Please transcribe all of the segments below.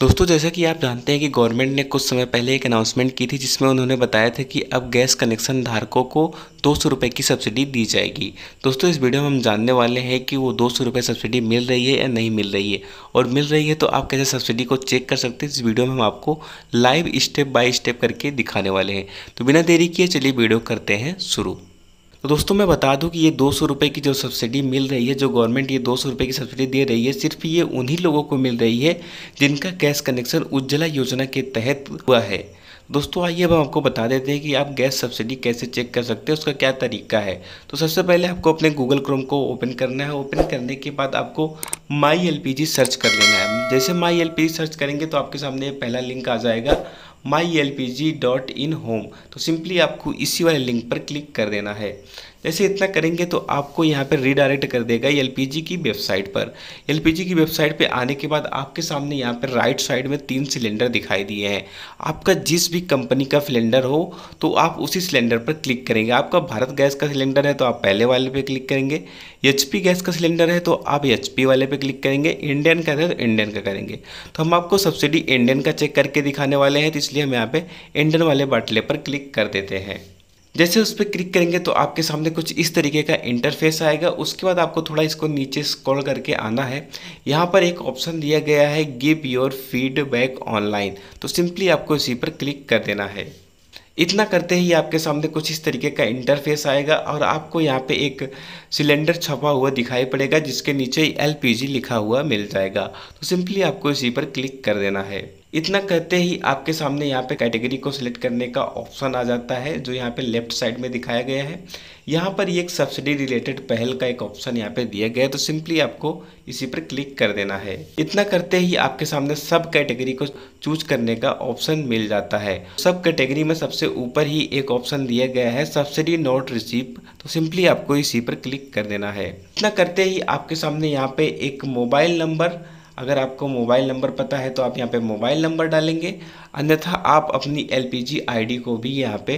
दोस्तों जैसा कि आप जानते हैं कि गवर्नमेंट ने कुछ समय पहले एक अनाउंसमेंट की थी जिसमें उन्होंने बताया था कि अब गैस कनेक्शन धारकों को दो सौ रुपये की सब्सिडी दी जाएगी दोस्तों इस वीडियो में हम जानने वाले हैं कि वो दो सौ रुपये सब्सिडी मिल रही है या नहीं मिल रही है और मिल रही है तो आप कैसे सब्सिडी को चेक कर सकते हैं इस वीडियो में हम आपको लाइव स्टेप बाय स्टेप करके दिखाने वाले हैं तो बिना देरी किए चलिए वीडियो करते हैं शुरू तो दोस्तों मैं बता दूं कि ये दो सौ रुपये की जो सब्सिडी मिल रही है जो गवर्नमेंट ये दो सौ रुपये की सब्सिडी दे रही है सिर्फ ये उन्हीं लोगों को मिल रही है जिनका गैस कनेक्शन उज्ज्वला योजना के तहत हुआ है दोस्तों आइए अब हम आपको बता देते हैं कि आप गैस सब्सिडी कैसे चेक कर सकते हैं उसका क्या तरीका है तो सबसे पहले आपको अपने गूगल क्रोम को ओपन करना है ओपन करने के बाद आपको माई एल सर्च कर लेना है जैसे माई एल सर्च करेंगे तो आपके सामने पहला लिंक आ जाएगा my L P G dot in home तो सिंपली आपको इसी वाले लिंक पर क्लिक कर देना है जैसे इतना करेंगे तो आपको यहाँ पर रीडायरेक्ट कर देगा एल की वेबसाइट पर एल की वेबसाइट पर आने के बाद आपके सामने यहाँ पर राइट साइड में तीन सिलेंडर दिखाई दिए हैं आपका जिस भी कंपनी का सिलेंडर हो तो आप उसी सिलेंडर पर क्लिक करेंगे आपका भारत गैस का सिलेंडर है तो आप पहले वाले पर क्लिक करेंगे एच गैस का सिलेंडर है तो आप एच वाले पर क्लिक करेंगे इंडियन का है तो इंडियन का करेंगे तो हम आपको सब्सिडी इंडियन का चेक करके दिखाने वाले हैं तो इसलिए हम यहाँ पर इंडियन वाले बाटले पर क्लिक कर देते हैं जैसे उस पर क्लिक करेंगे तो आपके सामने कुछ इस तरीके का इंटरफेस आएगा उसके बाद आपको थोड़ा इसको नीचे स्क्रॉल करके आना है यहाँ पर एक ऑप्शन दिया गया है गिव योर फीडबैक ऑनलाइन तो सिंपली आपको इसी पर क्लिक कर देना है इतना करते ही आपके सामने कुछ इस तरीके का इंटरफेस आएगा और आपको यहाँ पे एक सिलेंडर छपा हुआ दिखाई पड़ेगा जिसके नीचे एलपीजी लिखा हुआ मिल जाएगा तो सिंपली आपको इसी पर क्लिक कर देना है इतना कहते ही आपके सामने यहाँ पे कैटेगरी को सिलेक्ट करने का ऑप्शन आ जाता है जो यहाँ पे लेफ्ट साइड में दिखाया गया है यहाँ पर एक सब्सिडी रिलेटेड पहल का एक ऑप्शन यहाँ पे दिया गया है तो सिंपली आपको इसी पर क्लिक कर देना है इतना करते ही आपके सामने सब कैटेगरी को चूज करने का ऑप्शन मिल जाता है सब कैटेगरी में सबसे ऊपर ही एक ऑप्शन दिया गया है सब्सिडी नोट रिसीप तो सिंपली आपको इसी पर क्लिक कर देना है इतना करते ही आपके सामने यहाँ पे एक मोबाइल नंबर अगर आपको मोबाइल नंबर पता है तो आप यहाँ पे मोबाइल नंबर डालेंगे अन्यथा आप अपनी एलपीजी आईडी को भी यहाँ पे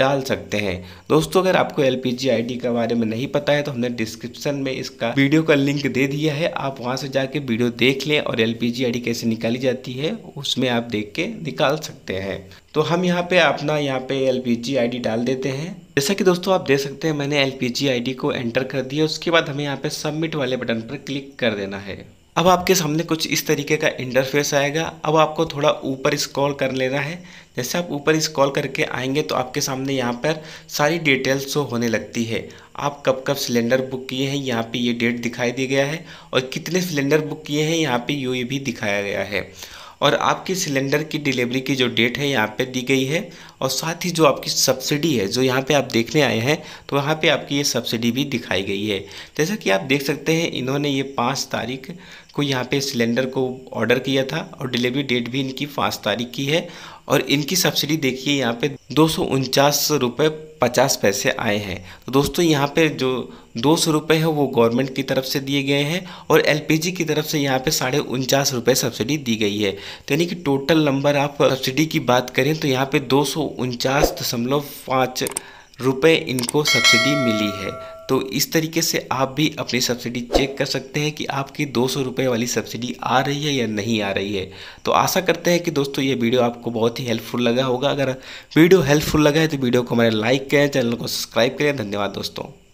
डाल सकते हैं दोस्तों अगर आपको एल पी आईडी के बारे में नहीं पता है तो हमने डिस्क्रिप्शन में इसका वीडियो का लिंक दे दिया है आप वहाँ से जाके वीडियो देख लें और एल पी आईडी कैसे निकाली जाती है उसमें आप देख के निकाल सकते हैं तो हम यहाँ पे अपना यहाँ पे एल पी आईडी डाल देते हैं जैसा कि दोस्तों आप देख सकते हैं मैंने एल पी आईडी को एंटर कर दिया उसके बाद हमें यहाँ पे सबमिट वाले बटन पर क्लिक कर देना है अब आपके सामने कुछ इस तरीके का इंटरफेस आएगा अब आपको थोड़ा ऊपर स्क्रॉल कर लेना है जैसे आप ऊपर स्क्रॉल करके आएंगे तो आपके सामने यहाँ पर सारी डिटेल्स शो होने लगती है आप कब कब सिलेंडर बुक किए हैं यहाँ पे ये डेट दिखाई दिया गया है और कितने सिलेंडर बुक किए हैं यहाँ पर यू भी दिखाया गया है और आपकी सिलेंडर की डिलीवरी की जो डेट है यहाँ पर दी गई है और साथ ही जो आपकी सब्सिडी है जो यहाँ पे आप देखने आए हैं तो वहाँ पे आपकी ये सब्सिडी भी दिखाई गई है जैसा कि आप देख सकते हैं इन्होंने ये पाँच तारीख को यहाँ पे सिलेंडर को ऑर्डर किया था और डिलीवरी डेट भी इनकी पाँच तारीख की है और इनकी सब्सिडी देखिए यहाँ पे दो सौ पचास पैसे आए हैं तो दोस्तों यहाँ पे जो दो सौ रुपये है वो गवर्नमेंट की तरफ से दिए गए हैं और एलपीजी की तरफ से यहाँ पे साढ़े उनचास रुपये सब्सिडी दी गई है तो यानी कि टोटल नंबर आप सब्सिडी की बात करें तो यहाँ पे दो सौ उनचास दशमलव पाँच रुपये इनको सब्सिडी मिली है तो इस तरीके से आप भी अपनी सब्सिडी चेक कर सकते हैं कि आपकी दो सौ वाली सब्सिडी आ रही है या नहीं आ रही है तो आशा करते हैं कि दोस्तों ये वीडियो आपको बहुत ही हेल्पफुल लगा होगा अगर वीडियो हेल्पफुल लगा है तो वीडियो को हमारे लाइक करें चैनल को सब्सक्राइब करें धन्यवाद दोस्तों